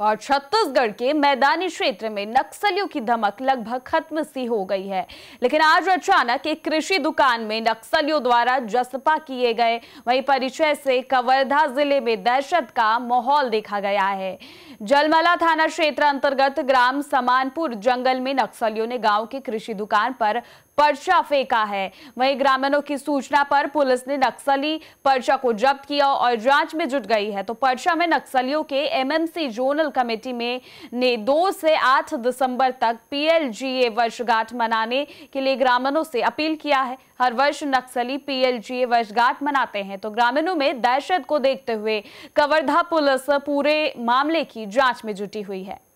और छत्तीसगढ़ के मैदानी क्षेत्र में नक्सलियों की धमक लगभग खत्म सी हो गई है लेकिन आज अचानक एक कृषि दुकान में नक्सलियों द्वारा जसपा किए गए वहीं परिचय से कवर्धा जिले में दहशत का माहौल देखा गया है जलमला थाना क्षेत्र अंतर्गत ग्राम समानपुर जंगल में नक्सलियों ने गांव के कृषि दुकान पर पर्चा फेंका है वहीं ग्रामीणों की सूचना पर पुलिस ने नक्सली पर्चा को जब्त किया और जांच में जुट गई है तो पर्चा में नक्सलियों के एमएमसी जोनल कमेटी में ने दो से आठ दिसंबर तक पीएलजीए वर्षगांठ मनाने के लिए ग्रामीणों से अपील किया है हर वर्ष नक्सली पीएलजीए वर्षगांठ मनाते हैं तो ग्रामीणों में दहशत को देखते हुए कवर्धा पुलिस पूरे मामले की की जांच में जुटी हुई है